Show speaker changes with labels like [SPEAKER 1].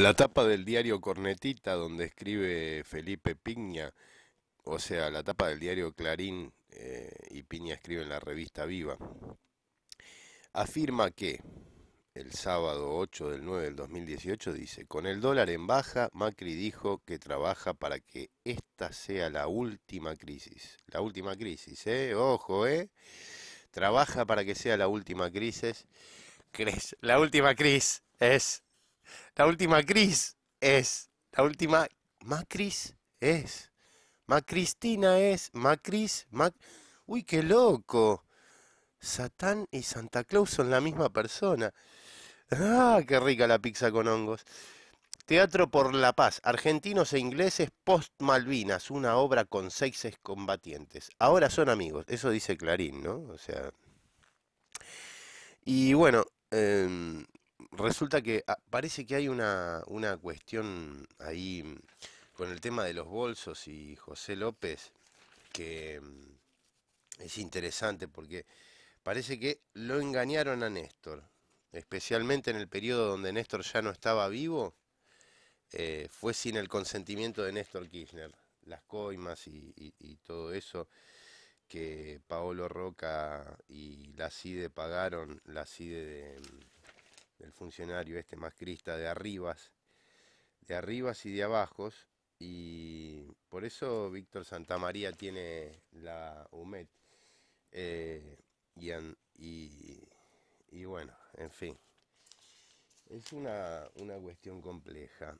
[SPEAKER 1] La tapa del diario Cornetita, donde escribe Felipe Piña, o sea, la tapa del diario Clarín eh, y Piña escribe en la revista Viva, afirma que el sábado 8 del 9 del 2018 dice, con el dólar en baja, Macri dijo que trabaja para que esta sea la última crisis. La última crisis, ¿eh? Ojo, ¿eh? Trabaja para que sea la última crisis. ¿Crees? la última crisis es la última Cris es. La última Macris es. Macristina es. Macris. Mac... Uy, qué loco. Satán y Santa Claus son la misma persona. Ah, qué rica la pizza con hongos. Teatro por la Paz, argentinos e ingleses post Malvinas, una obra con seis combatientes. Ahora son amigos, eso dice Clarín, ¿no? O sea. Y bueno, em, resulta que ah, parece que hay una, cuestión ahí mm, con el tema de los bolsos y José López que mm, es interesante porque parece que lo engañaron a Néstor, especialmente en el periodo donde Néstor ya no estaba vivo, eh, fue sin el consentimiento de Néstor Kirchner, las coimas y, y todo eso que Paolo Roca y la CIDE pagaron, la CIDE de mm, funcionario este mascrista de arribas, de arribas y de abajos, y por eso Víctor Santamaría tiene la humed eh, y, y, bueno, en fin, es una, una cuestión compleja.